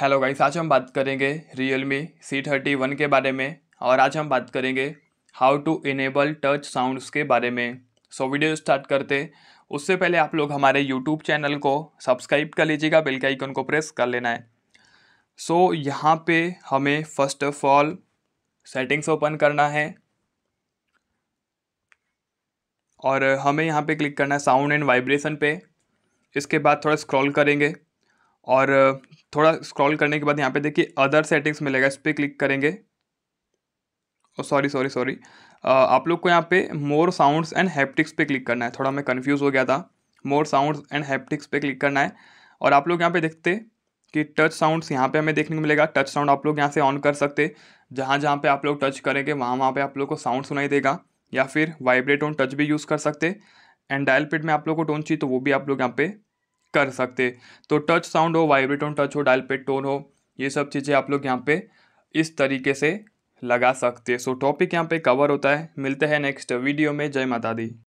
hello guys आज हम बात करेंगे Realme C thirty one के बारे में और आज हम बात करेंगे how to enable touch sounds के बारे में सो so, वीडियो स्टार्ट करते उससे पहले आप लोग हमारे यूट्यूब चैनल को सब्सक्राइब कर लीजिएगा बेल के आइकन को प्रेस कर लेना है सो so, यहाँ पे हमें first of all settings open करना है और हमें यहाँ पे क्लिक करना है साउंड एंड वाइब्रेशन पे इसके बाद थोड़ा स्क्रॉल करेंगे और थोड़ा स्क्रॉल करने के बाद यहाँ पे देखिए अदर सेटिंग्स मिलेगा इस पर क्लिक करेंगे सॉरी सॉरी सॉरी आप लोग को यहाँ पे मोर साउंड्स एंड हैप्टिक्स पे क्लिक करना है थोड़ा मैं कन्फ्यूज़ हो गया था मोर साउंड्स एंड हैप्टिक्स पे क्लिक करना है और आप लोग यहाँ पे देखते कि टच साउंड्स यहाँ पे हमें देखने को मिलेगा टच साउंड आप लोग यहाँ से ऑन कर सकते जहाँ जहाँ पे आप लोग टच करेंगे वहाँ वहाँ पे आप लोग को साउंड सुनाई देगा या फिर वाइब्रेट ऑन टच भी यूज़ कर सकते एंड डायल पेड में आप लोग को टोन चाहिए तो वो भी आप लोग यहाँ पे कर सकते तो टच साउंड हो वाइब्रेटोन टच हो डायल पे टोन हो ये सब चीज़ें आप लोग यहाँ पे इस तरीके से लगा सकते हैं सो टॉपिक यहाँ पे कवर होता है मिलते हैं नेक्स्ट वीडियो में जय माता दी